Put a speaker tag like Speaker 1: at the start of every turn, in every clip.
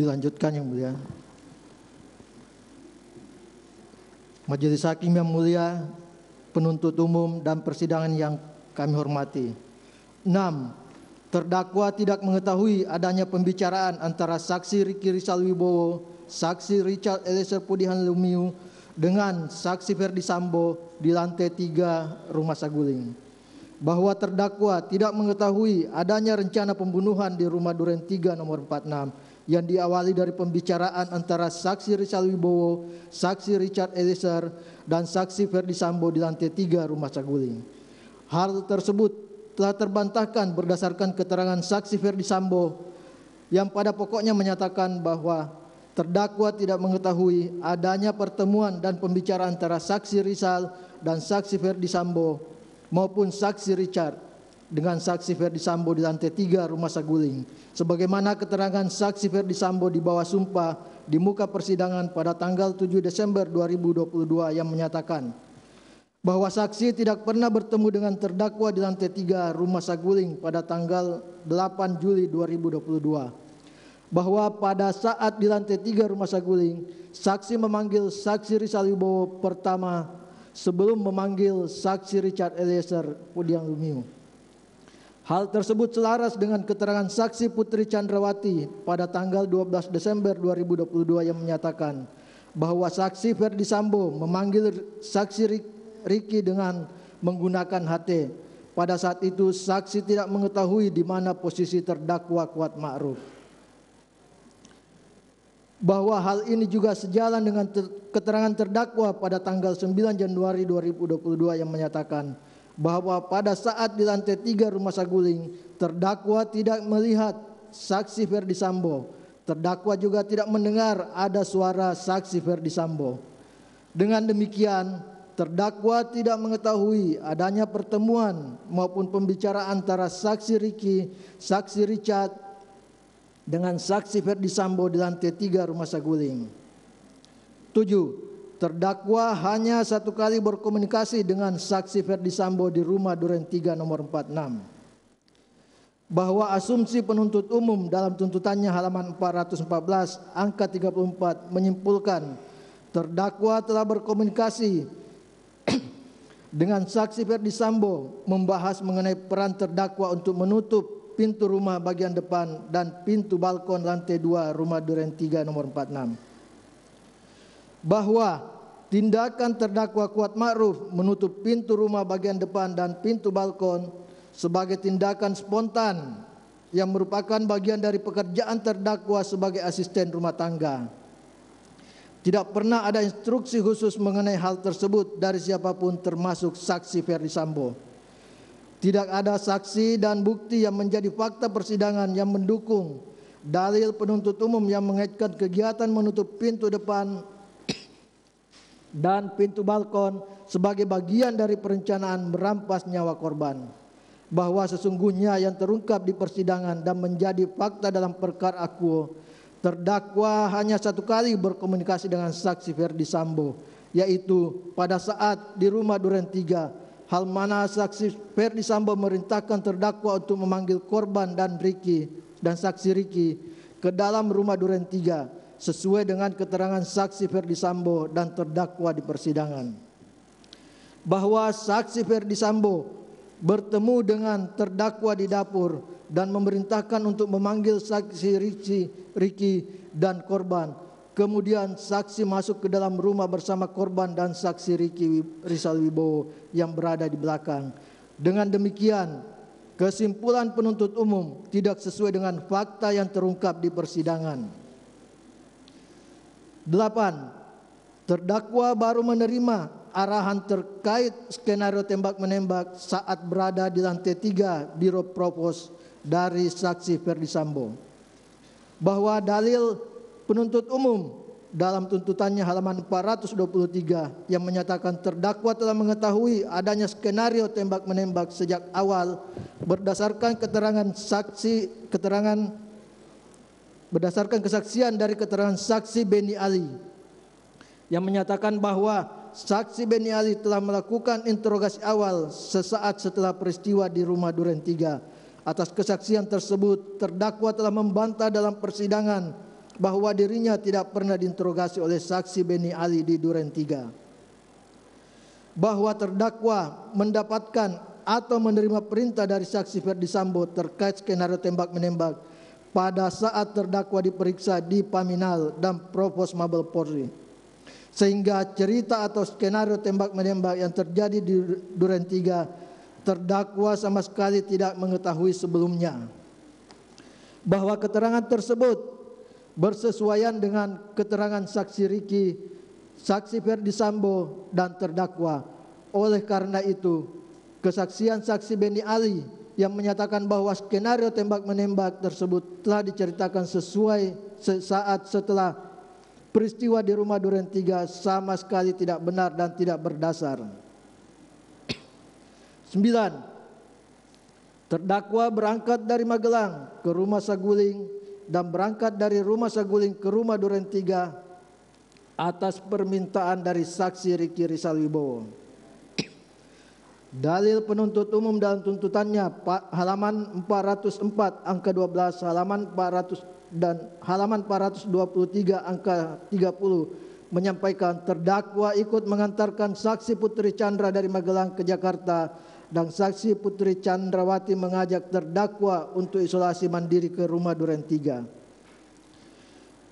Speaker 1: Dilanjutkan yang mulia. Majelis Hakim yang mulia, penuntut umum dan persidangan yang kami hormati. 6. Terdakwa tidak mengetahui adanya pembicaraan antara saksi Riki Rizal Wibowo, saksi Richard Eliezer Pudihan Lumiu dengan saksi Ferdi Sambo di lantai 3 Rumah Saguling. Bahwa terdakwa tidak mengetahui adanya rencana pembunuhan di rumah Duren 3 nomor 46 yang diawali dari pembicaraan antara saksi Rizal Wibowo, saksi Richard Eliezer, dan saksi Ferdi Sambo di lantai tiga rumah Saguling. Hal tersebut telah terbantahkan berdasarkan keterangan saksi Ferdi Sambo yang pada pokoknya menyatakan bahwa terdakwa tidak mengetahui adanya pertemuan dan pembicaraan antara saksi Rizal dan saksi Ferdi Sambo maupun saksi Richard dengan saksi Ferdi Sambo di lantai tiga Rumah Saguling. Sebagaimana keterangan saksi Ferdi Sambo di bawah sumpah di muka persidangan pada tanggal 7 Desember 2022 yang menyatakan bahwa saksi tidak pernah bertemu dengan terdakwa di lantai tiga Rumah Saguling pada tanggal 8 Juli 2022. Bahwa pada saat di lantai tiga Rumah Saguling, saksi memanggil saksi Rizal Wibowo pertama sebelum memanggil saksi Richard Eliezer Pudiang Lumiu. Hal tersebut selaras dengan keterangan saksi Putri Chandrawati pada tanggal 12 Desember 2022 yang menyatakan bahwa saksi Ferdi Sambo memanggil saksi Riki dengan menggunakan HT. Pada saat itu saksi tidak mengetahui di mana posisi terdakwa Kuat Ma'ruf. Bahwa hal ini juga sejalan dengan keterangan terdakwa pada tanggal 9 Januari 2022 yang menyatakan bahwa pada saat di lantai tiga rumah Saguling terdakwa tidak melihat saksi Ferdi Sambo. Terdakwa juga tidak mendengar ada suara saksi Ferdi Sambo. Dengan demikian, terdakwa tidak mengetahui adanya pertemuan maupun pembicaraan antara saksi Riki, saksi Richard dengan saksi Ferdi Sambo di lantai tiga rumah Saguling. tujuh Terdakwa hanya satu kali berkomunikasi dengan saksi Ferdi Sambo di rumah Duren 3 nomor 46. Bahwa asumsi penuntut umum dalam tuntutannya halaman 414 angka 34 menyimpulkan terdakwa telah berkomunikasi dengan saksi Ferdi Sambo membahas mengenai peran terdakwa untuk menutup pintu rumah bagian depan dan pintu balkon lantai 2 rumah Duren 3 nomor 46 bahwa tindakan terdakwa kuat ma'ruf menutup pintu rumah bagian depan dan pintu balkon sebagai tindakan spontan yang merupakan bagian dari pekerjaan terdakwa sebagai asisten rumah tangga. Tidak pernah ada instruksi khusus mengenai hal tersebut dari siapapun termasuk saksi Ferdi Sambo. Tidak ada saksi dan bukti yang menjadi fakta persidangan yang mendukung dalil penuntut umum yang mengaitkan kegiatan menutup pintu depan dan pintu balkon sebagai bagian dari perencanaan merampas nyawa korban bahwa sesungguhnya yang terungkap di persidangan dan menjadi fakta dalam perkara aku terdakwa hanya satu kali berkomunikasi dengan saksi Ferdi Sambo yaitu pada saat di rumah Duren Tiga, hal mana saksi Ferdi Sambo merintahkan terdakwa untuk memanggil korban dan Riki dan saksi Riki ke dalam rumah Duren Tiga sesuai dengan keterangan saksi Ferdi Sambo dan terdakwa di persidangan. Bahwa saksi Ferdi Sambo bertemu dengan terdakwa di dapur dan memerintahkan untuk memanggil saksi Riki, Riki dan korban. Kemudian saksi masuk ke dalam rumah bersama korban dan saksi Riki Rizal Wibowo yang berada di belakang. Dengan demikian, kesimpulan penuntut umum tidak sesuai dengan fakta yang terungkap di persidangan. Delapan, terdakwa baru menerima arahan terkait skenario tembak-menembak saat berada di lantai tiga Biro Propos dari saksi Ferdi Sambo. Bahwa dalil penuntut umum dalam tuntutannya halaman 423 yang menyatakan terdakwa telah mengetahui adanya skenario tembak-menembak sejak awal berdasarkan keterangan saksi keterangan berdasarkan kesaksian dari keterangan saksi Beni Ali yang menyatakan bahwa saksi Beni Ali telah melakukan interogasi awal sesaat setelah peristiwa di rumah Duren 3. Atas kesaksian tersebut, terdakwa telah membantah dalam persidangan bahwa dirinya tidak pernah diinterogasi oleh saksi Beni Ali di Duren 3. Bahwa terdakwa mendapatkan atau menerima perintah dari saksi Ferdi Sambo terkait skenario tembak menembak pada saat terdakwa diperiksa di Paminal dan Provos Mabel Polri. Sehingga cerita atau skenario tembak-menembak yang terjadi di Duren Tiga terdakwa sama sekali tidak mengetahui sebelumnya. Bahwa keterangan tersebut bersesuaian dengan keterangan saksi Riki, saksi Ferdi Sambo dan terdakwa. Oleh karena itu, kesaksian saksi Beni Ali yang menyatakan bahwa skenario tembak-menembak tersebut telah diceritakan sesuai saat setelah peristiwa di rumah Duren 3 sama sekali tidak benar dan tidak berdasar. 9. Terdakwa berangkat dari Magelang ke rumah Saguling dan berangkat dari rumah Saguling ke rumah Duren Tiga atas permintaan dari saksi Riki Rizal Wibowo. Dalil penuntut umum dan tuntutannya halaman 404 angka 12, halaman 400 dan halaman 423 angka 30 menyampaikan terdakwa ikut mengantarkan saksi Putri Chandra dari Magelang ke Jakarta dan saksi Putri Chandrawati mengajak terdakwa untuk isolasi mandiri ke rumah Duren 3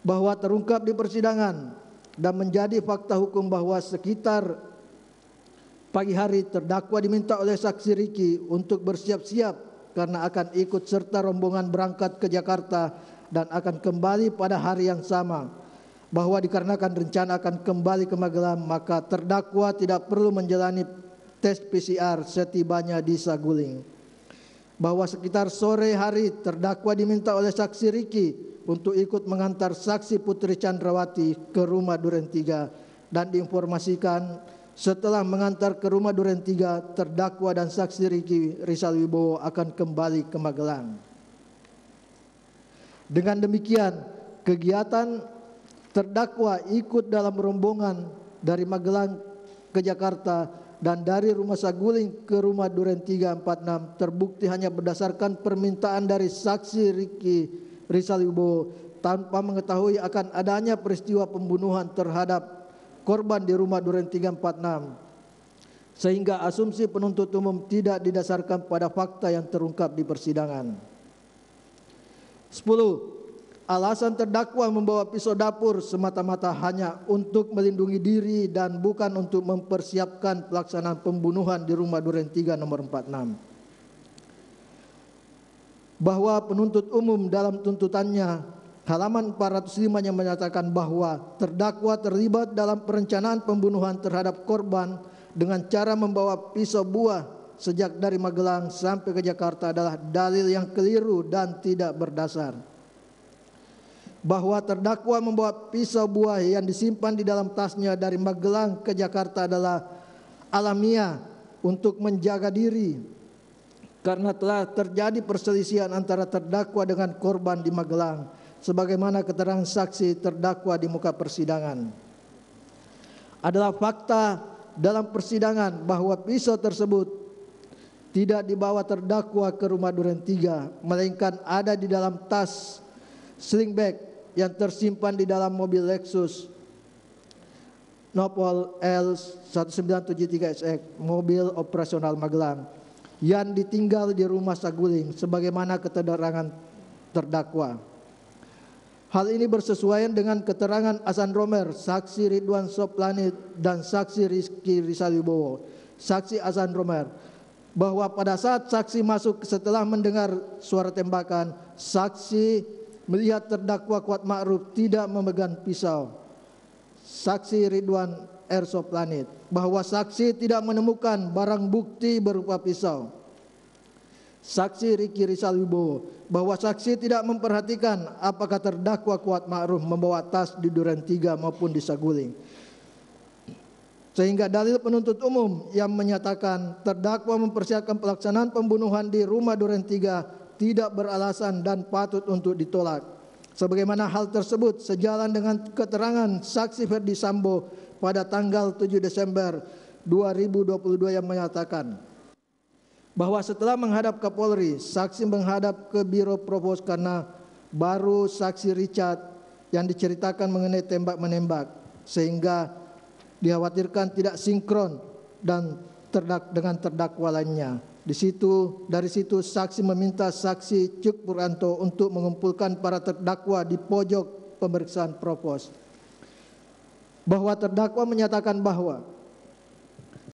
Speaker 1: bahwa terungkap di persidangan dan menjadi fakta hukum bahwa sekitar Pagi hari terdakwa diminta oleh saksi Riki untuk bersiap-siap karena akan ikut serta rombongan berangkat ke Jakarta dan akan kembali pada hari yang sama. Bahwa dikarenakan rencana akan kembali ke Magelang, maka terdakwa tidak perlu menjalani tes PCR setibanya di Saguling. Bahwa sekitar sore hari terdakwa diminta oleh saksi Riki untuk ikut mengantar saksi Putri Chandrawati ke rumah Duren Tiga dan diinformasikan setelah mengantar ke rumah Duren Tiga, terdakwa dan saksi Riki Rizal Wibowo akan kembali ke Magelang. Dengan demikian, kegiatan terdakwa ikut dalam rombongan dari Magelang ke Jakarta dan dari rumah Saguling ke rumah Duren 346 terbukti hanya berdasarkan permintaan dari saksi Riki Rizal Wibowo tanpa mengetahui akan adanya peristiwa pembunuhan terhadap korban di rumah Duren 346 sehingga asumsi penuntut umum tidak didasarkan pada fakta yang terungkap di persidangan. 10. Alasan terdakwa membawa pisau dapur semata-mata hanya untuk melindungi diri dan bukan untuk mempersiapkan pelaksanaan pembunuhan di rumah Duren 3 nomor 46. Bahwa penuntut umum dalam tuntutannya halaman 405 yang menyatakan bahwa terdakwa terlibat dalam perencanaan pembunuhan terhadap korban dengan cara membawa pisau buah sejak dari Magelang sampai ke Jakarta adalah dalil yang keliru dan tidak berdasar. Bahwa terdakwa membawa pisau buah yang disimpan di dalam tasnya dari Magelang ke Jakarta adalah alamiah untuk menjaga diri karena telah terjadi perselisihan antara terdakwa dengan korban di Magelang sebagaimana keterangan saksi terdakwa di muka persidangan. Adalah fakta dalam persidangan bahwa pisau tersebut tidak dibawa terdakwa ke rumah Duren Tiga melainkan ada di dalam tas sling bag yang tersimpan di dalam mobil Lexus Nopol L1973SX mobil operasional Magelang yang ditinggal di rumah Saguling sebagaimana keterangan terdakwa. Hal ini bersesuaian dengan keterangan Asan Romer, saksi Ridwan Soplani dan saksi Rizky Rizalibowo, Saksi Asan Romer bahwa pada saat saksi masuk setelah mendengar suara tembakan, saksi melihat terdakwa Kuat Ma'ruf tidak memegang pisau. Saksi Ridwan Ersoplanit bahwa saksi tidak menemukan barang bukti berupa pisau. Saksi Riki Rizal Wibowo bahwa saksi tidak memperhatikan apakah terdakwa Kuat Ma'ruf membawa tas di Duren Tiga maupun di Saguling. Sehingga dalil penuntut umum yang menyatakan terdakwa mempersiapkan pelaksanaan pembunuhan di rumah Duren Tiga tidak beralasan dan patut untuk ditolak. Sebagaimana hal tersebut sejalan dengan keterangan saksi Ferdi Sambo pada tanggal 7 Desember 2022 yang menyatakan bahwa setelah menghadap ke Polri, saksi menghadap ke Biro Provos karena baru saksi Richard yang diceritakan mengenai tembak-menembak sehingga dikhawatirkan tidak sinkron dan terdak dengan terdakwa lainnya. Di situ dari situ saksi meminta saksi Cuk Puranto untuk mengumpulkan para terdakwa di pojok pemeriksaan Provos. Bahwa terdakwa menyatakan bahwa